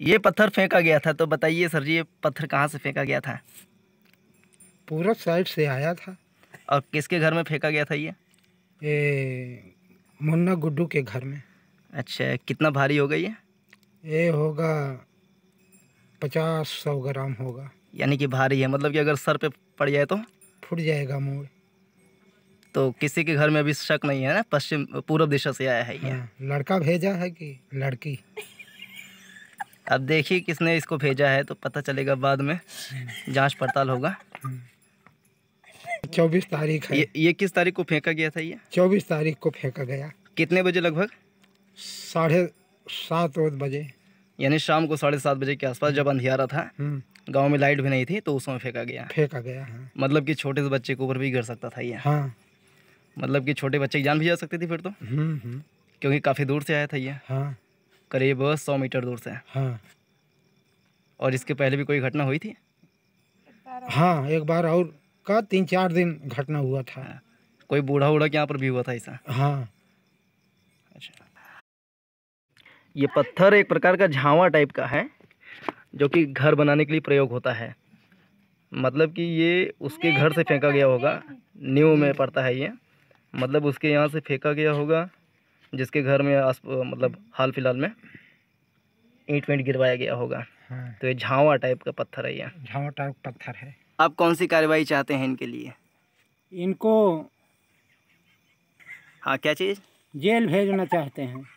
ये पत्थर फेंका गया था तो बताइए सर जी ये पत्थर कहाँ से फेंका गया था पूरब साइड से आया था और किसके घर में फेंका गया था ये ए, मुन्ना गुड्डू के घर में अच्छा कितना भारी होगा ये ये होगा पचास सौ ग्राम होगा यानी कि भारी है मतलब कि अगर सर पे पड़ जाए तो फूट जाएगा मोड़ तो किसी के घर में अभी शक नहीं है ना पश्चिम पूर्व दिशा से आया है ये हाँ, लड़का भेजा है कि लड़की अब देखिए किसने इसको भेजा है तो पता चलेगा बाद में जांच पड़ताल होगा चौबीस तारीख है ये, ये किस तारीख को फेंका गया था ये चौबीस तारीख को फेंका गया कितने बजे लगभग साढ़े सात बजे यानी शाम को साढ़े सात बजे के आसपास जब अंधेरा था हम्म। गांव में लाइट भी नहीं थी तो उसमें फेंका गया फेंका गया हाँ। मतलब कि छोटे से बच्चे के ऊपर भी गिर सकता था ये हाँ। मतलब कि छोटे बच्चे की जान भी जा सकती थी फिर तो हम्म, हम्म। क्योंकि काफ़ी दूर से आया था ये हाँ। करीब सौ मीटर दूर से हाँ और इसके पहले भी कोई घटना हुई थी हाँ एक बार और का तीन चार दिन घटना हुआ था हाँ। कोई बूढ़ा उड़ा के यहाँ पर भी हुआ था ऐसा हाँ अच्छा ये पत्थर एक प्रकार का झावा टाइप का है जो कि घर बनाने के लिए प्रयोग होता है मतलब कि ये उसके घर तो से फेंका गया होगा न्यू में पड़ता है ये मतलब उसके यहाँ से फेंका गया होगा जिसके घर में आस मतलब हाल फिलहाल में ईंट वेंट गिरवाया गया होगा हाँ। तो ये झावा टाइप का पत्थर है ये झावा टाइप पत्थर है आप कौन सी कार्रवाई चाहते हैं इनके लिए इनको हाँ क्या चीज़ जेल भेजना चाहते हैं